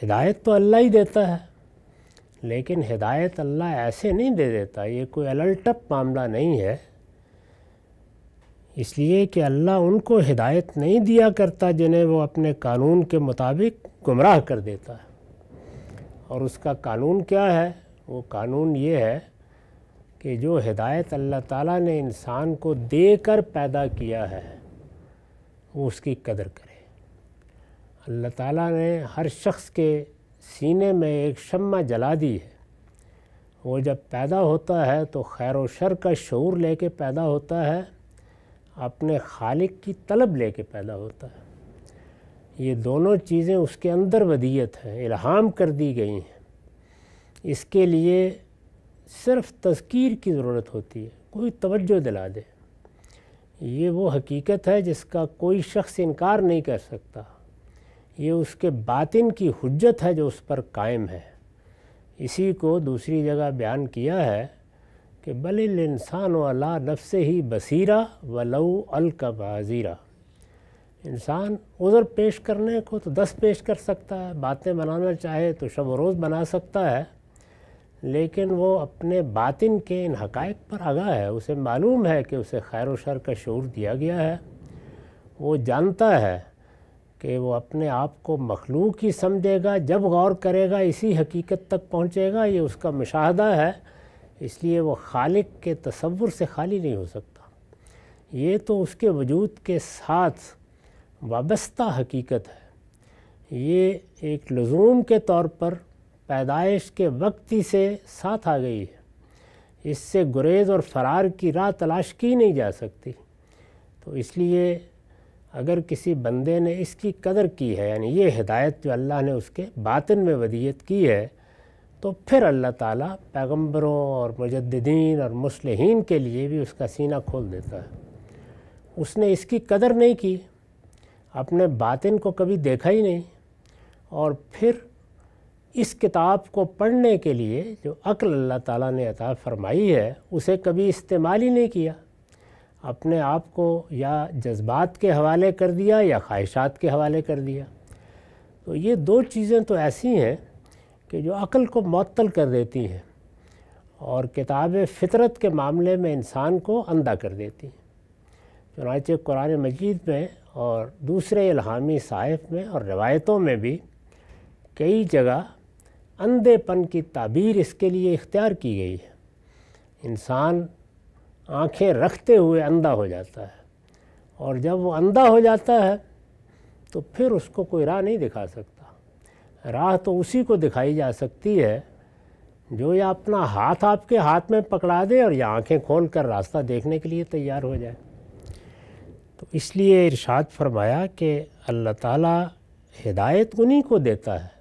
हिदायत तो अल्लाह ही देता है लेकिन हिदायत अल्लाह ऐसे नहीं दे देता ये कोई अलटअप मामला नहीं है इसलिए कि अल्लाह उनको हिदायत नहीं दिया करता जिन्हें वो अपने कानून के मुताबिक गुमराह कर देता है और उसका कानून क्या है वो कानून ये है कि जो हिदायत अल्लाह ताला ने इंसान को देकर पैदा किया है वो उसकी कदर करे अल्लाह ताला ने हर शख्स के सीने में एक शम्मा जला दी है वो जब पैदा होता है तो खैर व शर का शूर कर पैदा होता है अपने खालिक की तलब ले कर पैदा होता है ये दोनों चीज़ें उसके अंदर वदियत हैं इल्हाम कर दी गई हैं इसके लिए सिर्फ तस्कीर की ज़रूरत होती है कोई तवज्जो दिला दे ये वो हकीकत है जिसका कोई शख्स इनकार नहीं कर सकता ये उसके बातिन की हजत है जो उस पर कायम है इसी को दूसरी जगह बयान किया है कि बल इंसान वाला नफ्स ही बसीरा व का अलकबाजीरा इंसान उजर पेश करने को तो दस पेश कर सकता है बातें बनाना चाहे तो शब रोज़ बना सकता है लेकिन वो अपने बातिन के इन हकायक पर आगा है उसे मालूम है कि उसे खैर शर का शूर दिया गया है वो जानता है कि वो अपने आप को मखलूक ही समझेगा जब गौर करेगा इसी हकीकत तक पहुँचेगा ये उसका मुशाहदा है इसलिए वो खालिक के तस्वुर से खाली नहीं हो सकता ये तो उसके वजूद के साथ वाबस्ता हकीकत है ये एक लजूम के तौर पर पैदाइश के वक्त ही से साथ आ गई है इससे गुरेज़ और फरार की राह तलाश की नहीं जा सकती तो इसलिए अगर किसी बंदे ने इसकी कदर की है यानी ये हिदायत जो अल्लाह ने उसके बातिन में वदियत की है तो फिर अल्लाह ताला पैगंबरों और मुजद्दीन और मुसलहन के लिए भी उसका सीना खोल देता है उसने इसकी कदर नहीं की अपने बातिन को कभी देखा ही नहीं और फिर इस किताब को पढ़ने के लिए जो अक्ल अल्लाह ताला ने अता फ़रमाई है उसे कभी इस्तेमाल ही नहीं किया अपने आप को या जज्बात के हवाले कर दिया या ख्वाहिशात के हवाले कर दिया तो ये दो चीज़ें तो ऐसी हैं कि जो अक़ल को मअतल कर देती हैं और किताब फितरत के मामले में इंसान को अंधा कर देती हैं चुनाच कुरान मजीद में और दूसरे इलाहामी साहिब में और रवायतों में भी कई जगह अंधेपन की ताबीर इसके लिए इख्तियार की गई है इंसान आंखें रखते हुए अंधा हो जाता है और जब वो अंधा हो जाता है तो फिर उसको कोई राह नहीं दिखा सकता राह तो उसी को दिखाई जा सकती है जो या अपना हाथ आपके हाथ में पकड़ा दे और या आँखें खोल कर रास्ता देखने के लिए तैयार हो जाए तो इसलिए इरशाद फरमाया कि अल्लाह ताला हिदायत उन्हीं को देता है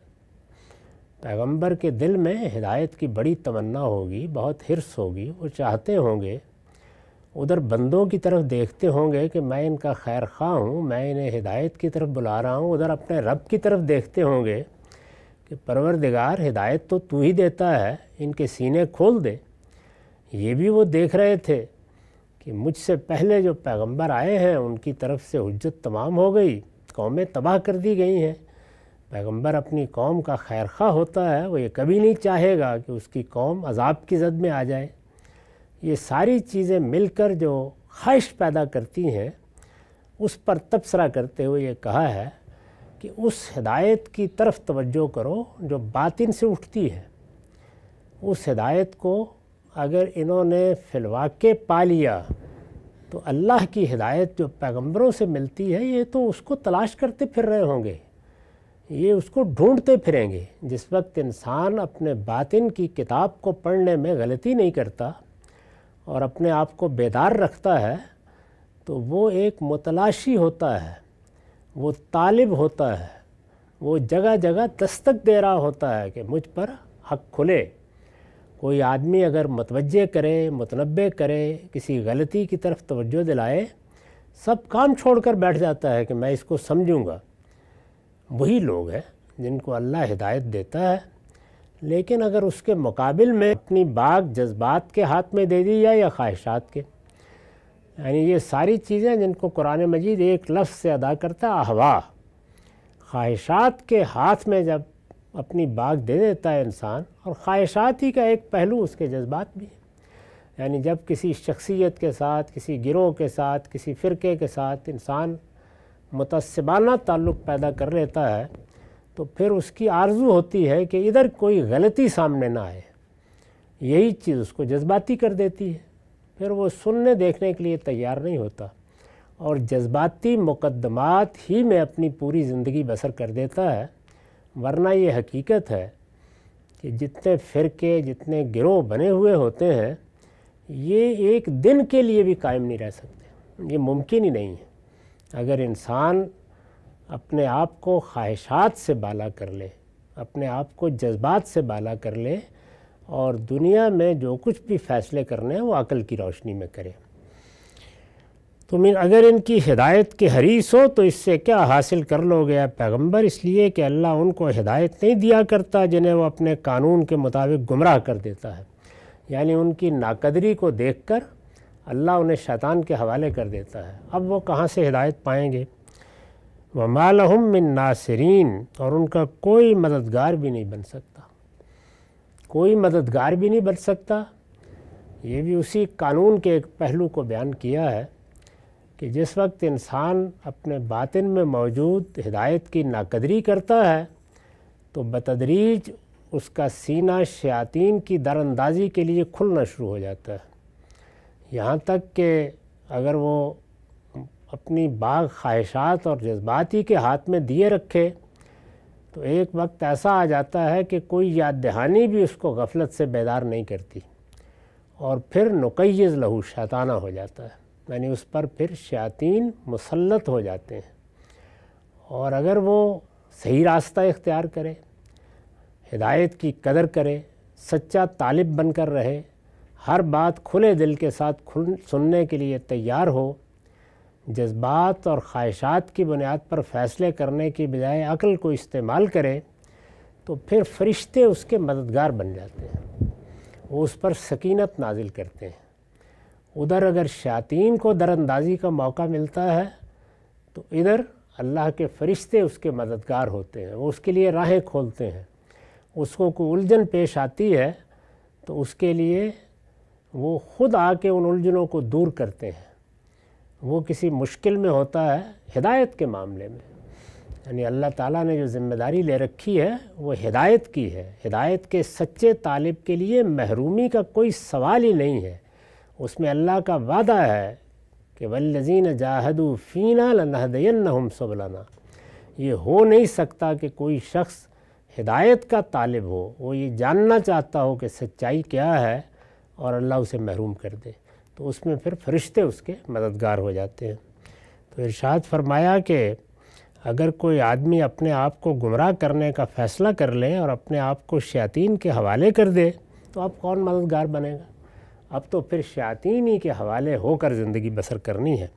पैगंबर के दिल में हिदायत की बड़ी तमन्ना होगी बहुत हिरस होगी वो चाहते होंगे उधर बंदों की तरफ देखते होंगे कि मैं इनका खैर खा हूँ मैं इन्हें हिदायत की तरफ बुला रहा हूँ उधर अपने रब की तरफ देखते होंगे कि परवरदिगार हिदायत तो तू ही देता है इनके सीने खोल दे ये भी वो देख रहे थे कि मुझसे पहले जो पैगंबर आए हैं उनकी तरफ से हजत तमाम हो गई कौमें तबाह कर दी गई हैं पैगंबर अपनी कौम का खैर खा होता है वो ये कभी नहीं चाहेगा कि उसकी कौम अजाब की जद में आ जाए ये सारी चीज़ें मिलकर जो ख्वाहिश पैदा करती हैं उस पर तबसरा करते हुए ये कहा है कि उस हिदायत की तरफ तवज्जो करो जो बातिन से उठती है उस हिदायत को अगर इन्होंने फिलवाके पा लिया तो अल्लाह की हिदायत जो पैगंबरों से मिलती है ये तो उसको तलाश करते फिर रहे होंगे ये उसको ढूंढते फिरेंगे जिस वक्त इंसान अपने बातिन की किताब को पढ़ने में गलती नहीं करता और अपने आप को बेदार रखता है तो वो एक मतलाशी होता है वो तालिब होता है वो जगह जगह दस्तक दे रहा होता है कि मुझ पर हक खुले कोई आदमी अगर मतवजे करे मतनबे करे किसी गलती की तरफ तवज्जो दिलाए सब काम छोड़कर बैठ जाता है कि मैं इसको समझूंगा वही लोग हैं जिनको अल्लाह हिदायत देता है लेकिन अगर उसके मुकाबल में अपनी बाग जज्बात के हाथ में दे दी जाए या ख्वाहिशात के यानी ये सारी चीज़ें जिनको कुरान मजीद एक लफ्ज़ से अदा करता है अहवा ख्वाहिशात के हाथ में जब अपनी बाग दे देता है इंसान और ख्वाहिशात ही का एक पहलू उसके जज्बात भी है यानी जब किसी शख्सियत के साथ किसी गिरोह के साथ किसी फ़िरके के साथ इंसान मुतसबाना ताल्लुक़ पैदा कर लेता है तो फिर उसकी आरजू होती है कि इधर कोई गलती सामने ना आए यही चीज़ उसको जज्बाती कर देती है फिर वो सुनने देखने के लिए तैयार नहीं होता और जज्बाती मुकदमात ही में अपनी पूरी ज़िंदगी बसर कर देता है वरना ये हकीकत है कि जितने फ़िरके जितने गिरोह बने हुए होते हैं ये एक दिन के लिए भी कायम नहीं रह सकते ये मुमकिन ही नहीं है अगर इंसान अपने आप को ख्वाहिशात से बाला कर ले अपने आप को जज्बात से बाला कर ले और दुनिया में जो कुछ भी फ़ैसले करने हैं वो अकल की रोशनी में करें तो मैं अगर इनकी हिदायत के हरीस हो तो इससे क्या हासिल कर लोगे आप पैगम्बर इसलिए कि अल्लाह उनको हिदायत नहीं दिया करता जिन्हें वो अपने कानून के मुताबिक गुमराह कर देता है यानी उनकी नाकदरी को देख कर अल्लाह उन्हें शैतान के हवाले कर देता है अब वो कहाँ से हिदायत पाएंगे व वमालहम मिन नासरीन और उनका कोई मददगार भी नहीं बन सकता कोई मददगार भी नहीं बन सकता ये भी उसी कानून के एक पहलू को बयान किया है कि जिस वक्त इंसान अपने बातिन में मौजूद हिदायत की नाकदरी करता है तो बतदरीज उसका सीना शयातीन की दरअंदाजी के लिए खुलना शुरू हो जाता है यहाँ तक कि अगर वो अपनी बाग ख्वाहिशात और जज्बाती के हाथ में दिए रखे तो एक वक्त ऐसा आ जाता है कि कोई याद दहानी भी उसको गफलत से बेदार नहीं करती और फिर नुकैज़ लहू शैताना हो जाता है यानी उस पर फिर शयातीन मुसलत हो जाते हैं और अगर वो सही रास्ता इख्तियार करे हिदायत की कदर करे सच्चा तालिब बनकर रहे हर बात खुले दिल के साथ सुनने के लिए तैयार हो जज्बात और ख्वाहिशात की बुनियाद पर फ़ैसले करने की बजाय अक्ल को इस्तेमाल करें तो फिर फरिश्ते उसके मददगार बन जाते हैं वो उस पर सकीनत नाजिल करते हैं उधर अगर शातीन को दरअंदाजी का मौका मिलता है तो इधर अल्लाह के फरिश्ते उसके मददगार होते हैं वो उसके लिए राहें खोलते हैं उसको कोई उलझन पेश आती है तो उसके लिए वो ख़ुद आके उन उलझनों को दूर करते हैं वो किसी मुश्किल में होता है हिदायत के मामले में यानी अल्लाह ताला ने जो ज़िम्मेदारी ले रखी है वो हिदायत की है हिदायत के सच्चे तालिब के लिए महरूमी का कोई सवाल ही नहीं है उसमें अल्लाह का वादा है कि वल्लजीन जाहदू फ़ीना लनहदयन हम सबलाना ये हो नहीं सकता कि कोई शख्स हिदायत का तालिब हो वो ये जानना चाहता हो कि सच्चाई क्या है और अल्लाह उसे महरूम कर दे तो उसमें फिर फरिश्ते उसके मददगार हो जाते हैं तो इरशाद फरमाया कि अगर कोई आदमी अपने आप को गुमराह करने का फ़ैसला कर ले और अपने आप को शयातीन के हवाले कर दे तो आप कौन मददगार बनेगा अब तो फिर शयातीन ही के हवाले होकर ज़िंदगी बसर करनी है